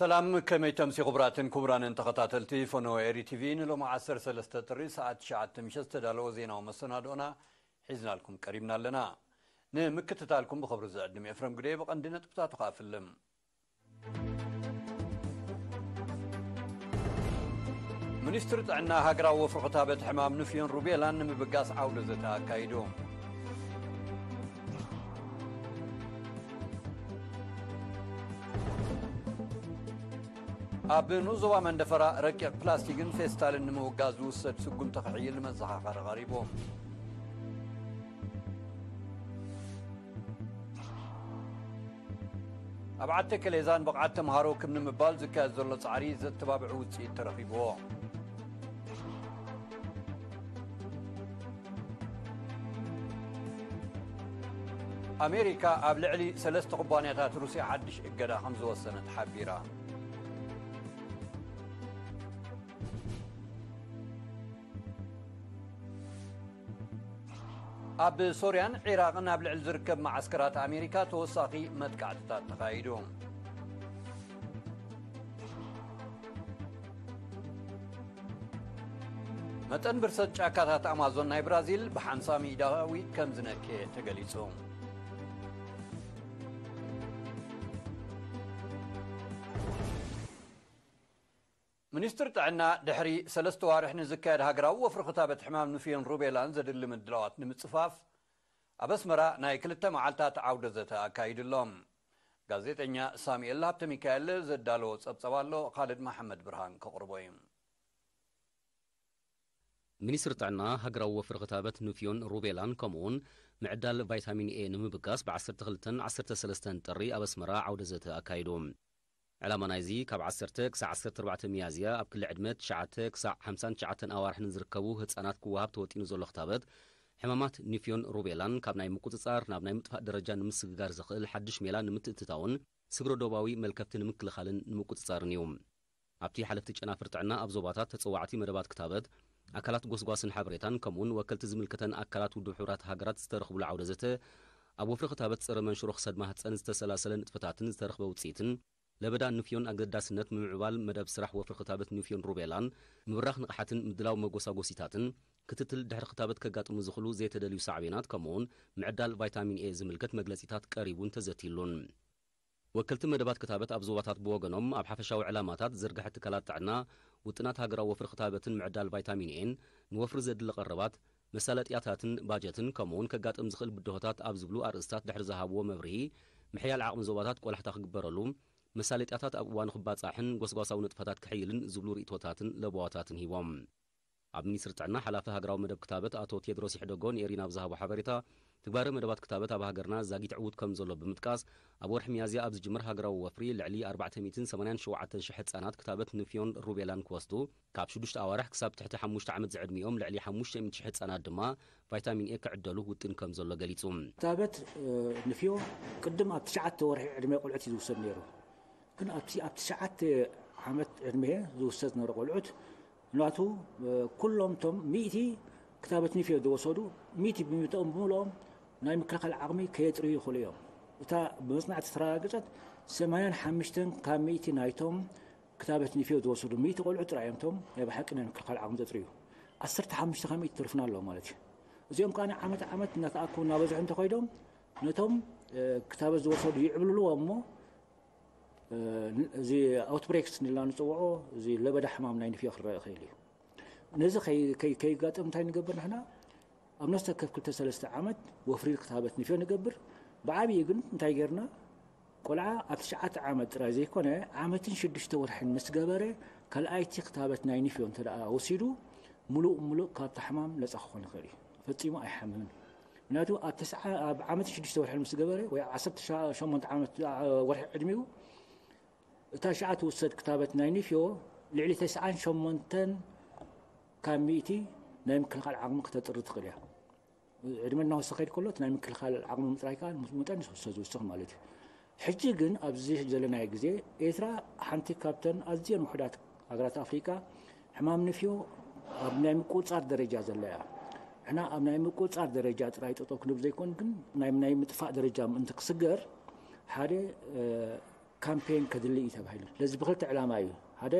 ሰላም ከመይ ተምሲ ክቡራትን ክቡራንን ተኸታተልቲ ፈኖ ኤሪ ቲቪ ንሎም 13 ጥሪ ሰዓት 9 ምሸት ዝተዳለወ ዜናዊ መሰናድኦና ሒዝናልኩም ቀሪብና ኣለና ንምክትታልኩም ብኽብሪ ዝዕድም ኤፍረም ግዴ ብቐንዲ ነጥብታቱ ከኣፍልም ሚኒስትሪ ጥዕና ሃገራዊ ወፍሪ ክታበት ሕማም ንፍዮን ሩቤላን ንምብጋስ ዓውደ ዘተ ኣካይዱ ኣብ ንኡ ዞባ መንደፈራ ረቂቕ ፕላስቲክን ፌስታልን ንምውጋዝ ዝውሰድ ስጉም ተኽዕይል መዘኻኸሪ ቐሪቡ ኣብ ዓተ ከሌዛን ብቕዓት ተምሃሮ ከም ንምባል ዝካየድ ዘሎ ጻዕሪ ዘተባብዑ ውፅኢት ተረኺብዎ ኣሜሪካ ኣብ ልዕሊ ሰለስተ ኩባንያታት ሩስያ ሓድሽ እገዳ ከም ዝወሰነ ተሓቢራ ኣብ ሶርያን ዒራቕን ኣብ ልዕሊ ዝርከብ ማዓስከራት ኣሜሪካ ተወሳኺ መጥቃዕትታት ተኻይዱ መጠን ብርሰት ጫካታት ኣማዞን ናይ ብራዚል ብ50 ሚዳዊት ከም ዝነክየ ተገሊጹ ሚኒስትር ጥዕና ድሕሪ ሰለስተ ዋርሕ ንዝካየድ ሃገራዊ ወፍሪ ክታበት ሕማም ንፍዮን ሩቤላን ዘድሊ ምድላዋት ንምጽፋፍ ኣብ ኣስመራ ናይ ክልተ መዓልትታት ዓውደ ዘተ ኣካይድ ኣሎም ጋዜጠኛ ሳሙኤል ሃብተ ሚካኤል ዘዳለዎ ጸብጸብ ኣሎ ካልድ መሓመድ ብርሃን ከቕርቦ እዩ ሚኒስትር ጥዕና ሃገራዊ ወፍሪ ክታበት ንፍዮን ሩቤላን ከምኡውን ምዕዳል ቫይታሚን ኤ ንምብጋስ ብ12 13 ጥሪ ኣብ ኣስመራ ዓውደ ዘተ ኣካይዱ ዕላማ ናይዚ ካብ 10 ክሳብ 14 መያዝያ ኣብ ክልል ዕድመት 9 ክሳብ 59 ኣዋርሕን ዝርከቡ ህፃናት ክወሃብ ተወጢኑ ዘሎ ክታበት ሕማማት ኒፍዮን ሩቤላን ካብ ናይ ምቁፅጻር ናብ ናይ ምጥፋእ ደረጃ ንምስግጋር ዝኽእል ሓድሽ ሜላ ንምትእትታውን ስግሮ ዶባዊ መልከፍቲ ንምክልኻልን ንምቁፅጻርን እዩ ኣብቲ ሓለፍቲ ጨናፍር ጥዕና ኣብ ዞባታት ተፀዋዕቲ መደባት ክታበት ኣካላት ጎስጓስን ሓበሬታን ከምኡውን ወከልቲ ዝምልከተን ኣካላት ውድብ ሕብራት ሃገራት ዝተረኽብሉ ዓውደ ዘተ ኣብ ወፍሪ ክታበት ፀረ መንሽሮ ክሰድማ ህፀን ዝተሰላሰለ ንጥፈታትን ዝተረኽበ ውፅኢትን ለበዳ ኒፍዮን ኣገዳስነት ምምዕባል መደብ ስራሕ ወፍሪ ክታበት ኒፍዮን ሩቤላን ምብራኽ ንቕሓትን ምድላው መጐሳጐሲታትን ክትትል ድሕሪ ክታበት ከጋጥሙ ዝኽእሉ ዘይተደልዩ ሳዕቤናት ከምኡ ውን ምዕዳል ቫይታሚን ኤ ዝምልከት መግለጺታት ቀሪቡን ተዘትሉን ወከልቲ መደባት ክታበት ኣብ ዞባታት ብወገኖም ኣብ ሓፈሻዊ ዕላማታት ዘርጋሕ እትካላት ጣዕና ውጥናት ሃገራዊ ወፍሪ ክታበትን ምዕዳል ቫይታሚን ኤን ንወፍሪ ዘድሊ ቐረባት መሳለጢያታትን ባጀትን ከምኡ እውን ከጋጥም ዝኽእል ብድሆታት ኣብ ዝብሉ ኣርእስትታት ድሕሪ ዝሃብዎ መብርሂ ምሕያል ዓቕሚ ዞባታት ቈላሕታ ክግበረሉ መሳለጢያታት ኣብ እዋን ክባጻሕን ጐስጓሳዊ ንጥፈታት ክሕይልን ዝብሉ ርእቶታትን ለበዋታትን ሂቦም ኣብ ሚኒስትሪ ጥዕና ሓላፈ ሃገራዊ መደብ ክታበት ኣቶ ቴድሮስ ይሕደጎን ኤሪ ናብ ዝሃቦ ሓበሬታ ትግባሪ መደባት ክታበት ኣብ ሃገርና ዛጊት ዕዉት ከም ዘሎ ብምጥቃስ ኣብ ወርሒ ሚያዝያ ኣብ ዝጅምር ሃገራዊ ወፍሪ ልዕሊ 487,000 ህፃናት ክታበት ንፊዮን ሩቤላን ክወስዱ ካብ 6 ኣዋርሕ ክሳብ ትሕቲ 5 ዓመት ዝዕድሚኦም ልዕሊ 500,000 ህፃናት ድማ ቫይታሚን ኤ ክዕደሉ ውጥን ከም ዘሎ ገሊጹ ክታበት ንፍዮ ቅድም ኣብ 9 ወርሒ ዕድመ ቆልዑት እዩ ዝውሰድ ነይሩ ግን ኣብቲ ኣብቲ ሸዓተ ዓመት ዕድሜ ዝውሰድ ዝነበረ ቆልዑት ናቱ ኩሎም እቶም ሚእቲ ክታበት ኒፍ ዝወሰዱ ሚእቲ ብምልኦም ብምልኦም ናይ ምክልኻል ዓቕሚ ከየጥርዩ ይኽእሉ እዮም እታ ብመፅናዕቲ ዝተረጋገፀት 85 ካብ ሚእቲ ናይቶም ክታበት ኒፍ ዝወሰዱ ሚእቲ ቆልዑ ጥራእዮምቶም ናይ ብሓቂ ናይ ምክልኻል ዓቕሚ ዘጥርዩ 15 ካብ ሚእቲ ትርፍና ኣሎ ማለት እዩ እዚኦም ከዓ ዓመት ዓመት እናተኣከቡ እናበዝሑ እንተኮይዶም ነቶም ክታበት ዝወሰዱ ይዕብልልዎም እሞ እዚ ኣውትብሬክስ ንላ ንፅውዖ እዚ ለበዳ ሕማም ናይ ንፍዮ ክረአ ይኽእል እዩ ነዚ ከይጋጠም እንታይ ንገብር ንሕና ኣብ ነስተከፍ 2ሰለስተ ዓመት ወፍሪ ክታበት ንፍዮ ንገብር ብዓብዪ ግን እንታይ ገርና ቆልዓ ኣብ ትሽዓተ ዓመት ጥራይ ዘይኮነ ዓመትን ሽዱሽተ ወርሒን ምስ ገበረ ካልኣይቲ ክታበት ናይ ንፍዮ እንተ ወሲዱ ሙሉእ ሙሉእ ካብቲ ሕማም ነፃ ክኾን ይኽእል እዩ ፈፂሙ ኣይሓምምን ምክንያቱ ኣብ ዓመትን ሽዱሽተ ወርሒ ምስ ገበረ ወይ 18 ዓመት ወርሒ ዕድሚኡ እታ ሸዓት ውሰድ ክታበት ናይ ንሽዮ ልዕሊ 98 ካብ ሚእቲ ናይ ምክልኻል ዓቕሚ ክተጥሪ ትኽእል እያ ዕድመ እናወሰ ከይድ ከሎት ናይ ምክልኻል ዓቕሚ ምፅራይ ከዓ ምጠን ስውሰ ዝውስኽ ማለት እዩ ሕጂ ግን ኣብዚ ዘለናይ ግዜ ኤርትራ ሓንቲ ካብተን ኣዝየን ውሕዳት ሃገራት ኣፍሪቃ ሕማም ንፍዮ ኣብ ናይ ምቁፅፃር ደረጃ ዘላ እያ ሕና ኣብ ናይ ምቁፅፃር ደረጃ ጥራይ ጠጠው ክንብ ዘይኮን ግን ናይ ምጥፋእ ደረጃ ምእንቲ ክስገር ሓደ ካምፔን ከድሊ እዩ ተባሂሉ ለዚ ብክልቲ ዕላማ እዩ ሓደ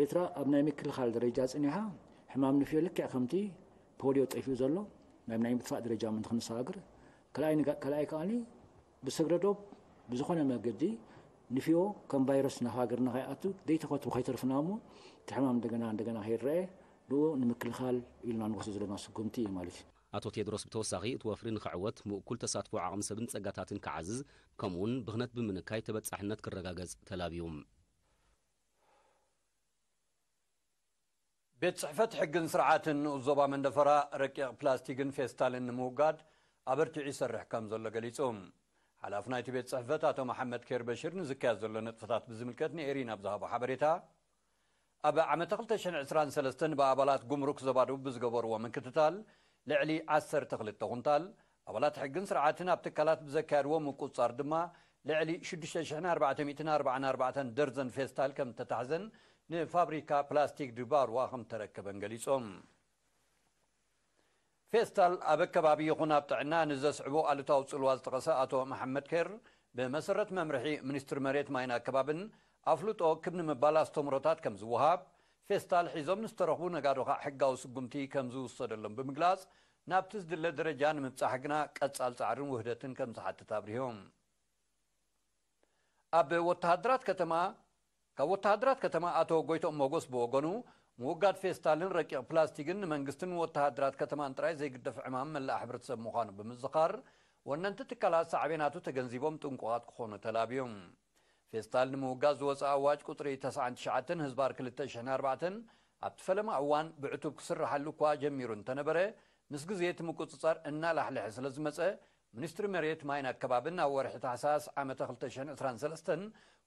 ኤርትራ ኣብ ናይ ምክልኻል ደረጃ ፅኒሓ ሕማም ንፍዮ ልክዕ ከምቲ ፖልዮ ጠፊኡ ዘሎ ናብ ናይ ምጥፋእ ደረጃ ምንቲ ክንሰጋግር ካልኣይ ከዓኒ ብሰግረዶ ብዝኾነ መገዲ ንፍዮ ከም ቫይረስ ናብ ሃገርና ከይኣቱ ዘይተኸትቡ ከይተርፍና እሞ እቲ ሕማም እንደገና እንደገና ከይረአ ንኡ ንምክልኻል ኢልና ንወስዶ ዘለና ስጉምቲ እዩ ማለት እዩ ኣቶ ቴድሮስ ብተወሳኺ እቲ ወፍሪ ንክዕወት ምእኩል ተሳትፎ ዓቕሚ ሰብን ጸጋታትን ክዓዝዝ ከምኡውን ብኽነት ብምንካይ ተበጻሕነት ክረጋገጽ ተላብዩ ቤት ጽሕፈት ሕግን ስርዓትን ንኡዞባ መንደፈራ ረቂቕ ፕላስቲክን ፌስታልን ንምውጋድ ኣበርቲዑ ይሰርሕ ከም ዘሎ ገሊጹ ሓላፍ ናይቲ ቤት ጽሕፈት ኣቶ መሓመድ ኬር በሽር ንዝካየድ ዘሎ ንጥፈታት ብዝምልከት ንኤሪን ኣብ ዝሃቦ ሓበሬታ ኣብ ዓመት 223 ብኣባላት ጉምሩክ ዘባድቡ ብዝገበርዎ ምክትታል لعلي عصر تغلط تغنطال أولاد حق سرعاتنا بتكالات بزكار ومكو صار دما لعلي شدش شحنا 444 درزن فيستال كم تتحزن نفابريكا بلاستيك دبار واهم تركب انجليسهم فيستال أبكى بابي يقول أبتعنا نزس عبو على توصل وازتقسا أتو محمد كير بمسرة ممرحي منستر مريت ماينا كبابن أفلوتو كبن مبالاستو كم زوهاب ፌስታል ሒዞም ንዝተረኽቡ ነጋዶ ከዓ ሕጋዊ ስጉምቲ ከም ዝውሰደሎም ብምግላጽ ናብቲ ዝድለ ደረጃ ንምብጻሕ ግና ቀጻል ጻዕርን ውህደትን ከም ዝሓትት ኣብርሆም ኣብ ወተሃድራት ከተማ ካብ ወተሃድራት ከተማ ኣቶ ጎይቶኦም መጎስ ብወገኑ ምውጋድ ፌስታልን ረቂቕ ፕላስቲክን ንመንግስትን ወተሃድራት ከተማን ጥራይ ዘይግደፍ ዕማም መላእ ሕብረተሰብ ምዃኑ ብምዝኻር ወነንቲ ትካላት ሳዕቤናቱ ተገንዚቦም ጥንቁቓት ክኾኑ ተላብዮም ፌስታል ንምውጋዝ ዝወፅእ ኣዋጅ ቁፅሪ 99 ህዝባር 204 ኣብቲ ፈለማ እዋን ብዕቱብ ክስራሓሉ እኳ ጀሚሩ እንተነበረ ምስ ግዜ እቲ ምቁፅፃር እናላሕልሕ ስለ ዝመፀ ሚኒስትሪ መሬት ማይን ኣከባብን ኣብ ወርሒ ታሕሳስ ዓመ 223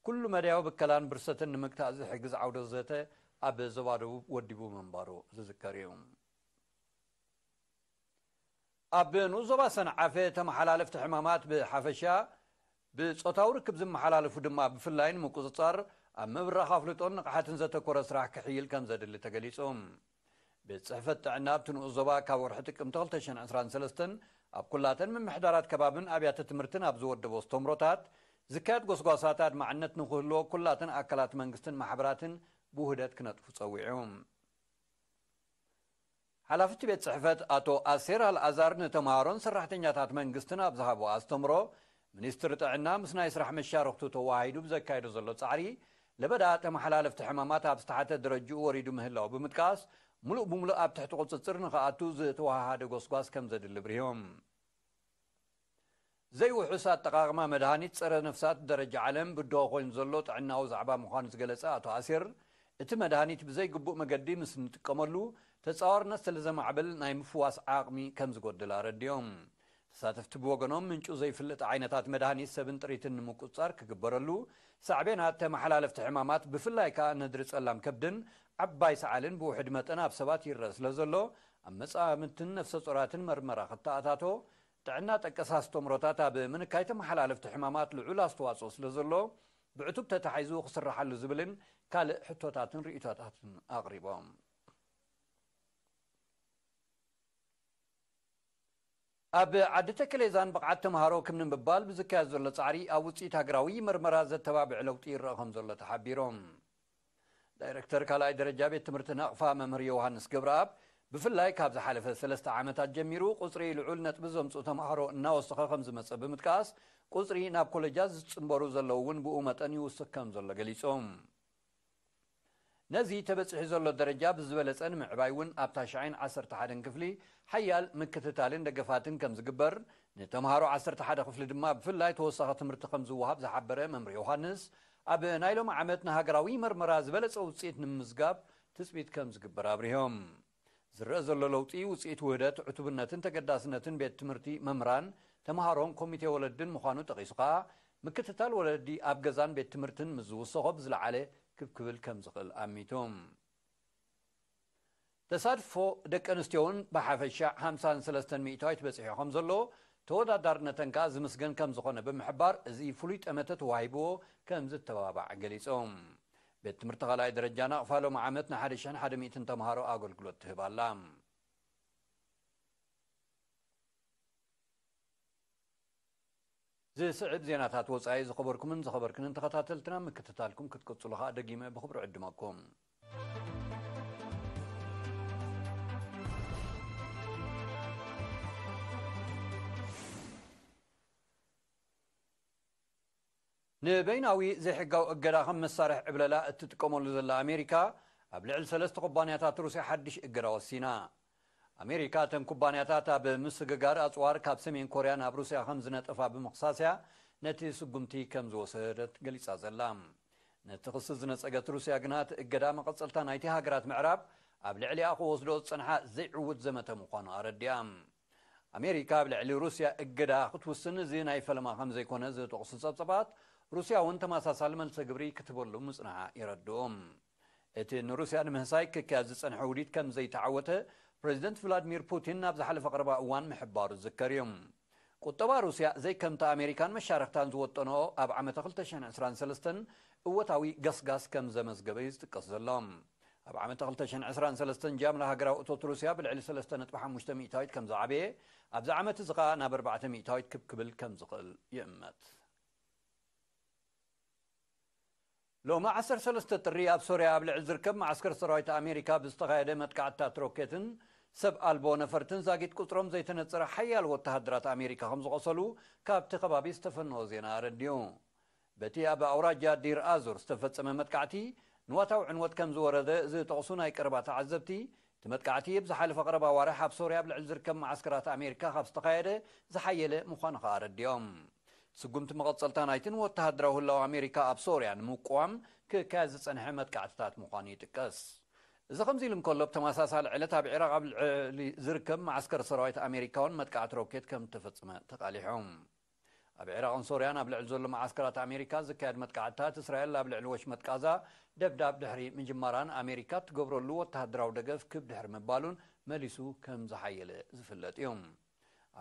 ኩሉ መድያዊ ብከላን ብርሰትን ንምግታእ ዝሕግዝ ዓውደ ዘተ ኣብ ዞባ ደቡብ ወዲቡ ምንባሩ ዝዝከር እዩ ኣብ ንኡ ዞባ ሰንዓፈ ተመሓላለፍቲ ሕማማት ብሓፈሻ ብጾታዊ ርክብ ዝመሓላልፉ ድማ ብፍላይ ንምቅጽጻር ኣብ ምብራኽ ኣፍልጦን ንቕሓትን ዘተኰረ ስራሕ ክሕይል ከም ዜድሊ ተገሊጹም ቤት ጽሕፈት ጥዕና ብትንኡ ዞባ ካብ ወርሒ ጥቅምቲ 223 ኣብ ኵላተን ምምሕዳራት ከባብን ኣብያተ ትምህርትን ኣብ ዝወደቦ ኣስተምሮታት ዝካየድ ጓስጓሳታ ኣድመዕነት ንኽህልዎ ኵላተን ኣካላት መንግስትን ማሕበራትን ብውህደት ክነጥፉ ጸዊዑ ሓላፍቲ ቤት ጽሕፈት ኣቶ ኣሴር ኣልኣዛር ንተምሃሮን ሰራሕተኛታት መንግስትን ኣብ ዝሃቦ ኣስተምሮ ሚኒስትሪ ጥዕና ምስ ናይ ስራሕ መሻርኽቱ ተዋሂዱ ብዘካይዶ ዘሎ ጻዕሪ ለበዳ ጠ መሓላለፍቲ ሕማማት ኣብ ስተሓተ ደረጅኡ ወሪዱ ምህላው ብምጥቃስ ሙሉእ ብምሉእ ኣብ ትሕቲ ቝጽጽር ንኽኣቱ ዘተዋህደ ጐስጓስ ከም ዜድል ብርዮም ዘይውሑስ ኣጠቓቕማ መድሃኒት ጸረ ነፍሳት ደረጃ ዓለም ብድ ኮይኑ ዘሎ ጥዕናዊ ብዛዕባ ምዃኑ ዝገለጸ ኣቶ ኣሴር እቲ መድሃኒት ብዘይግቡእ መገዲ ምስ ንጥቀመሉ ተጻዋርነት ስለ ዘማዕብል ናይ ምፍዋስ ዓቕሚ ከም ዝጐድል ረድዮም ተሳተፍቲ ብወገኖም ምንጩ ዘይፍለጥ ዓይነታት መድሃኒት ሰብን ጥሪትን ንምቁፃር ክግበረሉ ሳዕቤን ሃተ መሓላለፍቲ ሕማማት ብፍላይ ከዓ ነድሪ ጸላም ከብድን ዓባይ ሰዓልን ብውሕድ መጠን ኣብ ሰባት ይርአ ስለ ዘሎ ኣብ መጻምድትን ነፍሰ ጾራትን መርመራ ክተኣታቶ ጥዕና ጠቀሳ ኣስተምሮታት ኣብ ምንካይ ተመሓላለፍቲ ሕማማት ልዑል ኣስተዋፅኦ ስለ ዘሎ ብዕቱብ ተታሒዙ ክስራሓሉ ዝብልን ካልእ ሕቶታትን ርእቶታትን ኣቕሪቦም اب عدته کلیزان بقعت مهارو کم نمبال بزکه از ولت عری آوتی تقریبی مرمرازه تواب علوتی را خم زلت حبیرم. دایرکتر کلای درجه به تمرت نقفا ممر یوهانس گبراب بفلای کابز حلف سلست عمت جمیرو قصری لعول نت بزم صوت مهارو ناوست خم زمست به متکاس قصری ناب کل جز صنبروز لون بو امت آنی وسکم زلگلیسوم. ነዚ ተበፅሒ ዘሎ ደረጃ ብዝበለፀን ምዕባይ እውን ኣብታ 911 ክፍሊ ሓያል ምክትታልን ደገፋትን ከም ዝግበር ንተምሃሮ 11 ክፍሊ ድማ ብፍላይ ተወሳኺ ትምህርቲ ከም ዝወሃብ ዝሓበረ መምሪ ዮሃንስ ኣብ ናይ ሎም ዓመት ንሃገራዊ መርመራ ዝበለፀ ውፅኢት ንምምዝጋብ ትፅቢት ከም ዝግበር ኣብሪሆም ዝረአ ዘሎ ለውጢ ውፅኢት ውህደት ዕቱብነትን ተገዳስነትን ቤት ትምህርቲ መምህራን ተምሃሮን ኮሚቴ ወለድን ምዃኑ ጠቒሱ ከዓ ምክትታል ወለዲ ኣብ ገዛን ቤት ትምህርትን ምስ ዝውሰኾ ብዝለዓለ ርክብ ክብል ከም ዝኽእል ኣሚቶም ተሳድፎ ደቂ ኣንስትዮ እውን ብሓፈሻ 53 ሚእታዊት በፂሑ ከም ዘለዎ ተወዳዳርነተን ከዓ ዝምስገን ከም ዝኾነ ብምሕባር እዚ ፍሉይ ጠመተ ተዋሂብዎ ከም ዝተባባዕ ገሊፆም ቤት ትምህርቲ ካልኣይ ደረጃና ቕፋሎም ዓመት ን1100 ተምሃሮ ኣገልግሎት ትህብ ኣላ ዝስዕብ ዜናታት ወፃኢ ዝኸበርኩምን ዝኸበርክንን ተኸታተልትና ምክትታልኩም ክትቅጽሉ ኸኣ ደጊመ ብኽብሪ ዕድመኩም ንበይናዊ ዘይሕጋዊ እገዳ ከም መሳርሒ ዕብለላ እትጥቀመሉ ዘላ ኣሜሪካ ኣብ ልዕሊ ሰለስተ ኩባንያታት ሩስያ ሓድሽ እገዳ ወሲና أمريكا تن كوبانياتاتا بمسجغار أزوار كاب سمين كوريا ناب روسيا خمز نتفا نتي سقمتي كمزو سهرت غليسا زلام نتي خصز نتسقط روسيا قنات إقدا مقصلتان ايتي هاقرات معراب أبلعلي أخو وصلوت صنحا زي عود زمتا مقان أرديام أمريكا بلعلي روسيا إقدا خطو السن زي ناي فلما خمز يكون زي تقصص الزبات روسيا وانت ما ساسالمل سقبري كتبو اللومز نحا إردوم إتي روسيا نمهسايك كازي صنحا كم زي تعوته ፕረዚደንት ቭላዲሚር ፑቲን ናብ ዝሓለፈ ቀረባ እዋን ምሕባሩ ዝዝከር እዮም ቁጠባ ሩስያ ዘይከምቲ ኣሜሪካን መሻርክታን ዝወጠኖ ኣብ ዓመት 223 እወታዊ ገስጋስ ከም ዘመዝገበ እዩ ዝጥቀስ ዘሎ ኣብ ዓመት 223 ጃምላ ሃገራዊ እቶት ሩስያ ብልዕሊ 3.5 ሚእታዊት ከም ዝዓበየ ኣብዚ ዓመት እዚ ከዓ ናብ 4 ሚእታዊት ክብክብል ከም ዝኽእል ይእመት ሎሚ 13 ጥሪ ኣብ ሶርያ ኣብ ልዕሊ ዝርከብ ማዓስከር ሰራዊት ኣሜሪካ ብዝተኻየደ መጥቃዕትታት ሮኬትን سب آلبو نفرتن زاگید کلترم زیتن اتصر حیال و تهدرات امریکا خمز غسلو کاب تقبابی استفن هزینا ردیون. بتي أبا أوراجا دير آزور استفدت سممت كعتي نواتاو عنوات كم زورة ده زي تغصونا يكربات عزبتي تمت كعتي بزحالي فقربة وارحة بسوريا بالعزر كم عسكرات أمريكا خبس تقايرة زحيلة مخانقة عرد يوم تسقمت مغط سلطانايتن واتهدره اللو أمريكا بسوريا نموكوام ككازت سنحمت كعتتات مخاني تكس እዚ ከምዚ ኢሉ እንከሎ ብተመሳሳሊ ዕለት ኣብ ዕራቅ ኣብ ልዕሊ ዝርከብ ማዓስከር ሰራዊት ኣሜሪካውን መጥቃዕቲ ሮኬት ከም ተፈፅመ ተቃሊሖም ኣብ ዕራቅን ሶርያን ኣብ ልዕሊ ዘሎ ማዓስከራት ኣሜሪካ ዝካየድ መጥቃዕትታት እስራኤል ኣብ ልዕሊ ወሽመጥ ጋዛ ደብዳብ ድሕሪ ምጅመራን ኣሜሪካ እትገብረሉ ወተሃደራዊ ደገፍ ክብ ድሕሪ ምባሉን መሊሱ ከም ዝሓየለ ዝፍለጥ እዮም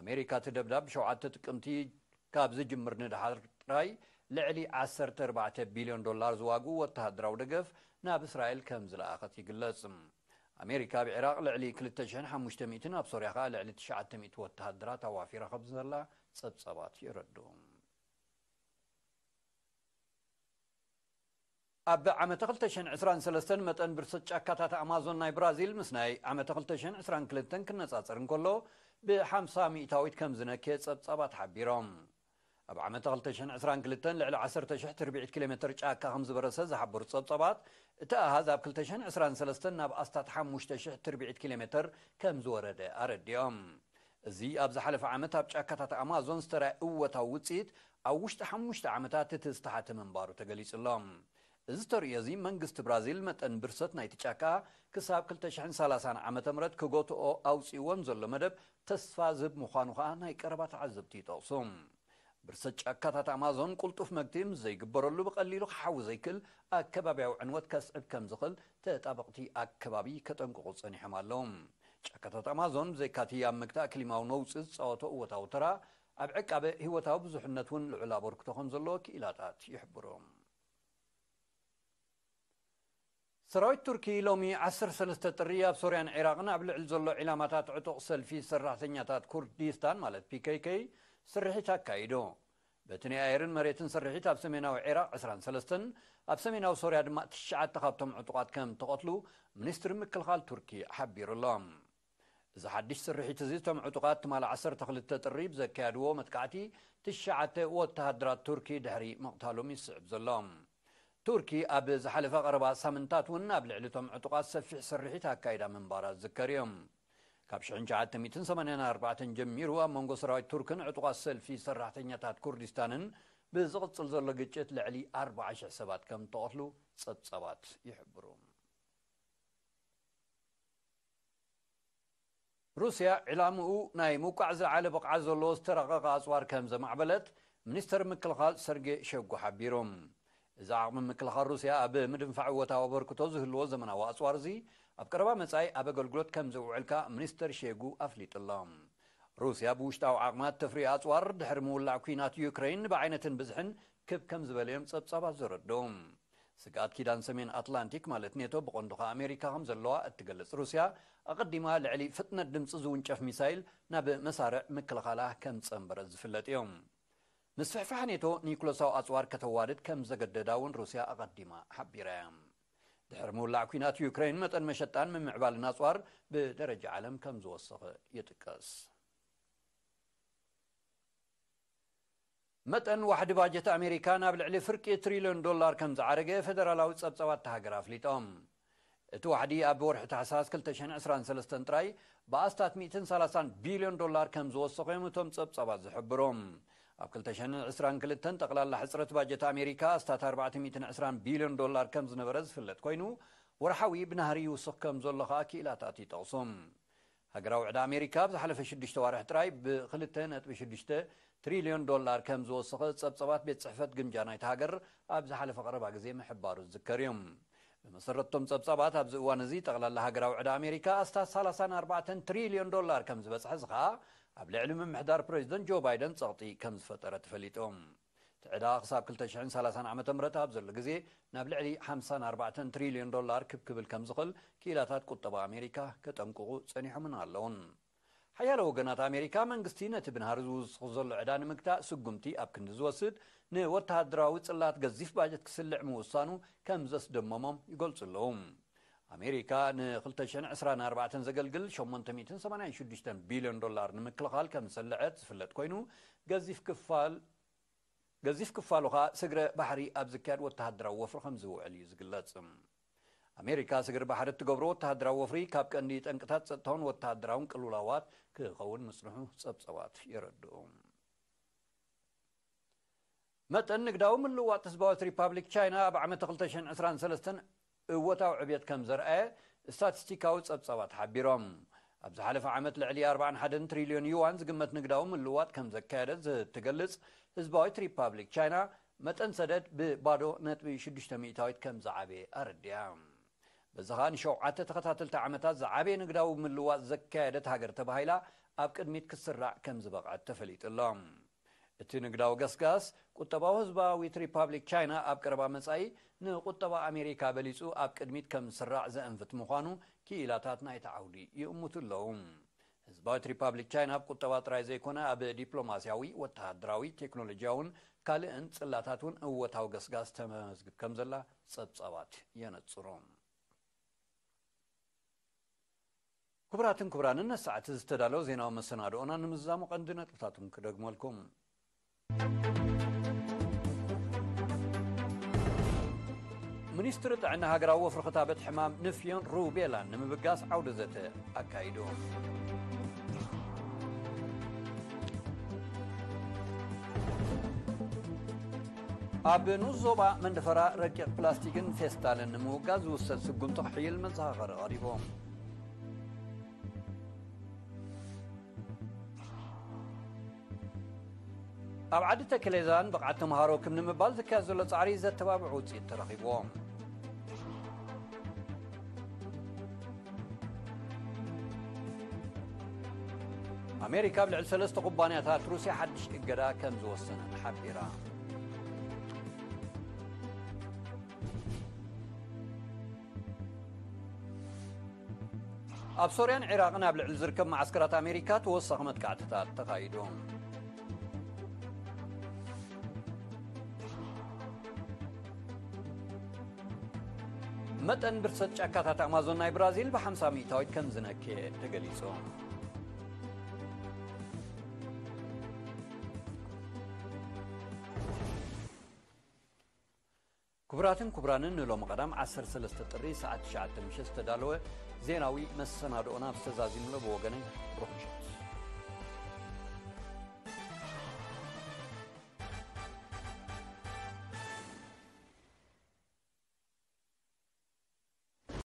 ኣሜሪካ እቲ ደብዳብ ብ7 ጥቅምቲ ካብ ዝጅምር ንድሓር ጥራይ ልዕሊ 14 ቢልዮን ዶላር ዝዋግኡ ወተሃድራዊ ደገፍ ናብ እስራኤል ከም ዝለኣኸት ይግለጽ ኣሜሪካ ኣብ ዒራቅ ልዕሊ 25 00 ኣብ ሶርያ ከዓ ልዕሊ 9 00 ወተሃድራት ኣዋፊራ ኸም ዘላ ጸብጻባት ይረዱ ኣብ ዓ223 መጠን ብርሰት ጫካታት ኣማዞን ናይ ብራዚል ምስ ናይ ዓ222 ክነጻጸርን ከሎ ብ50 0ታዊት ከም ዝነክ ጸብጻባት ሓቢሮም أبو عمت غلطشن عسران كلتن لعلى عسر تشح تربيع كيلومتر شاكا خمز برسز حبر صبصبات تا هذا بكلتشن عسران سلستن ناب أستاد حموش تشح تربيع كيلومتر كم زورده أرد يوم زي أبز حلف عمت أب شاكا تات أمازون سترى قوة وطسيت أو وشت حموش تعمتات تستحات من بارو تقليس اللهم إزتر يزي منغست برازيل متن برسات نايت شاكا كساب كلتشن سلسان عمت أمرت كغوتو أو سيوان زل مدب تسفازب مخانوخا نايك عزب تيتوصم برسة ጫካታት ኣማዞን ቁልጡፍ መግቲም ዘይግበረሉ ብቐሊሉ ክሓዊ ዘይክእል ኣከባብያዊ ዕንወት ከስዕብ ከም ዝኽእል ተጣበቕቲ ኣከባቢ ከጠንቅቑ ጸኒሖም ኣለዉ ጫካታት ኣማዞን ዘይካቲ ኣብ ምግታእ ክሊማዊ ነውፅ ዝፃወቶ እወታዊ ተራ ኣብ ዕቃበ ህይወታዊ ብዙሕነት እውን ልዑል ኣበርክቶ ከም ዘለዎ ክኢላታት ይሕብሮም ሰራዊት ቱርኪ ሎሚ 13 ጥሪ ኣብ ሶርያን ዒራቕን ኣብ ልዕሊ ዘሎ ዒላማታት ዕጡቕ ሰልፊ ሰራሕተኛታት ኩርዲስታን ማለት ፒኬኬ ስርሒት ኣካይዱ በቲ ናይ ኣየርን መሬትን ስርሒት ኣብ ሰሜናዊ ዒራቅ 23 ኣብ ሰሜናዊ ሶርያ ድማ ትሽዓተ ካብቶም ዕጡቓት ከም ተቐትሉ ሚኒስትሪ ምክልኻል ቱርኪ ሓቢሩ ኣሎም እዚ ሓድሽ ስርሒት እዚ እቶም ዕጡቓት ትማል 12 ጥሪ ብዘካየድዎ መጥቃዕቲ ትሽዓተ ወተሃድራት ቱርኪ ድሕሪ መቕታሎም ይስዕብ ዘሎም ቱርኪ ኣብ ዝሓለፈ ቀረባ ሳምንታት እውን ኣብ ልዕሊ እቶም ዕጡቓት ሰፊሕ ስርሒት ኣካይዳ ምንባራ ዝዝከር እዮም ካብ ሽሕን ሸዓተን ሚእትን ሰማንያን ኣርባዕተን ጀሚሩ ኣብ መንጎ ሰራዊት ቱርክን ዕጡቓት ሰልፊ ሰራሕተኛታት ኩርዲስታንን ብዝቕፅል ዘሎ ግጭት ልዕሊ 40,000 ሰባት ከም ተቐትሉ ጸብጸባት ይሕብሩ ሩስያ ዕላምኡ ናይ ምውቃዕ ዝለዓለ ብቕዓ ዘለዎ ዝተረቐቐ ኣፅዋር ከም ዘማዕበለት ሚኒስተር ምክልኻል ሰርጌ ሸጉ ሓቢሮም እዚ ዓቕሚ ምክልኻል ሩስያ ኣብ ምድንፋዕ እወታዊ ኣበርክቶ ዝህልዎ ዘመናዊ ኣፅዋር እዚ ኣብ ቀረባ መጻኢ ኣብ ኣገልግሎት ከም ዘውዕልካ ሚኒስተር ሼጉ ኣፍሊጡሎም ሩስያ ብውሽጣዊ ዓቕማት ተፍሪ ኣፅዋር ድሕሪ ምውላዕ ኩናት ዩክሬን ብዓይነትን ብዝሕን ክብ ከም ዝበለዮም ጸብጻባት ዘረድኦም ስጋኣት ኪዳን ሰሜን ኣትላንቲክ ማለት ኔቶ ብቐንዱ ኸ ኣሜሪካ ከም ዘለዋ እትገልጽ ሩስያ ኣቐዲማ ልዕሊ ፍጥነት ድምፂ ዝውንጨፍ ሚሳይል ናብ መሳርዕ ምክልኻላ ከም ጸንበረት ዝፍለጥ እዮም ምስፍሕፋሕ ኔቶ ኒኮሎሳዊ ኣፅዋር ከተዋድድ ከም ዘገደዳ እውን ሩስያ ኣቐዲማ ሓቢራ እያ دحر مولع كينات يوكرين متن مشتان من معبال به بدرجة عالم كم زوصف يتكاس متن واحد باجت أمريكا نابل علي فرق تريليون دولار كم زعرقه فدرالاو تسبسوات تهاقراف ليتهم እቲ ዋሕዲ ኣብ ወርሒ ታሕሳስ 223 ጥራይ ብኣስታት 130 ቢልዮን ዶላር ከም ዝወሰ ኮይኑ እቶም ፀብፀባት ዝሕብሮም أبكلتشن عسران كلتن تقلال لحصرة باجت أمريكا استات 420 بليون دولار كمز نبرز فلت كوينو ورحوي بنهري يوسق كمز اللغا كيلا تاتي تغصم هقراو عدا أمريكا بزحلف الشدشت وارح تراي بخلتن أتبشدشت تريليون دولار كمز وصق سبسوات بيت صحفة قنجاناي تاقر أبزحلف أقرب أقزي محبارو الزكريوم مصر التم سبسوات أبزقوان زي تقلال لها قراو أمريكا استات 34 تريليون دولار كمز بس حزخا ኣብ ልዕሊ ምምሕዳር ፕሬዚደንት ጆ ባይደን ጸቕጢ ከም ዝፈጠረ ተፈሊጦም ትዕዳ ክሳብ 230 ዓ ም ኣብ ዘሎ ግዜ ናብ ልዕሊ 54 ትሪልዮን ዶላር ክብክብል ከም ዝኽእል ክኢላታት ቁጠባ ኣሜሪካ ከጠንቅቑ ጸኒሖምን ኣለውን ሓያሎ ወገናት ኣሜሪካ መንግስቲ ነቲ ብናሃር ዝውስኹ ዘሎ ዕዳ ንምግታእ ስጉምቲ ኣብ ክንዲ ዝወስድ ንወተሃደራዊ ጽላት ገዚፍ ባጀት ክስልዕ ምውሳኑ ከም ዘስደመሞም ይገልጹ ኣለዉ أمريكا نخلت شن عسران أربعة زقل قل شو من تميتن سمعنا يشود دشتن بليون دولار نمكلا خال كم سلعت فلت كوينو جزيف كفال جزيف كفال وها سجر بحري أبزكر وتهدر وفر خمس وعلي زقلت أمريكا سجر بحري تجبر وتهدر وفري كاب كنديت أنكتات ستون وتهدر عن كل لوات مصنوع سب سوات يردوم مت داوم اللوات سبوات ريبابليك تشاينا بعمل تقلتشن عسران سلستن እወታዊ ዕብየት ከም ዘርአየ ስታቲስቲካዊ ጸብጸባት ሓቢሮም ኣብ ዝሓለፈ ዓመት ልዕሊ 41 ትሪልዮን ዩዋን ዝግመት ንግዳዊ ምልውዋጥ ከም ዘካየደ ትገልጽ ህዝባዊት ሪፓብሊክ ቻይና መጠን ሰደድ ብባዶ ነጥቢ 6 ሚእታዊት ከም ዝዓበየ ኣረድያ በዚ ከዓ ንሸውዓተ ተኸታተልቲ ዓመታት ዝዓበየ ንግዳዊ ምልዋጥ ዘካየደት ሃገር ተባሂላ ኣብ ቅድሚት ክስራዕ ከም ዝበቕዐት ተፈሊጡሎም እቲ ንግዲ ኣውገስጋስ ቁጠባዊ ህዝባዊት ሪፓብሊክ ቻይና ኣብ ቀረባ መጻኢ ንቁጠባ ኣሜሪካ በሊጹ ኣብ ቅድሚት ከም ዝስራዕ ዘእንፍት ምዃኑ ክኢላታት ናይቲ ዓውዲ ይእምቱ ኣለዉ ህዝባዊት ሪፓብሊክ ቻይና ኣብ ቁጠባ ጥራይ ዘይኮነ ኣብ ዲፕሎማስያዊ ወተሃድራዊ ቴክኖሎጂያውን ካልእን ጽላታት እውን እወታዊ ገስጋስ ተመዝግብ ከም ዘላ ጸብጻባት የነጽሮም ክቡራትን ክቡራንን ሰዓቲ ዝተዳለወ ዜናዊ መሰናድኦና ንምዛሙ ቀንዲ ነጥብታትም ክደግመልኩም ሚኒስትሪ ጥዕና ሃገራዊ ወፍርኽታ ቤት ሕማም ንፍዮን ሩቤላን ንምብጋስ ዓውደ ዘተ ኣካይዱ ኣብ ንኡስ ዞባ መንደፈራ ረቂቕ ፕላስቲክን ፌስታልን ንምውጋዝ ዝውሰድ ስጉምቲ ክሕይል መዘኻኸሪ ቀሪቦም ኣብ ዓዲ ተክሌዛን ብቕዓት ተምሃሮ ከም ንምባል ዝካየድ ዘሎ ጻዕሪ ዘተባብዑ ውፅኢት ተረኺብዎም ኣሜሪካ ኣብ ልዕሊ ሰለስተ ኩባንያታት ሩስያ ሓድሽ እገዳ ከም ዝወሰነን ሓቢራ ኣብ ሶርያን ዒራቅን ኣብ ልዕሊ ዝርከብ ማዓስከራት ኣሜሪካ ተወሳኺ መጥቃዕትታት ተኻይዶም መጠን ብርሰት ጫካታት ኣማዞን ናይ ብራዚል ብ50 ሚእታዊት ከም ዝነክየ ተገሊጹ ክቡራትን ክቡራንን ንሎም ቀዳም 13 ጥሪ ሰዓት 9 ዝተዳለወ ዜናዊ መሰናድኦና ብተዛዚምሎ ብወገነይ ሮክሸ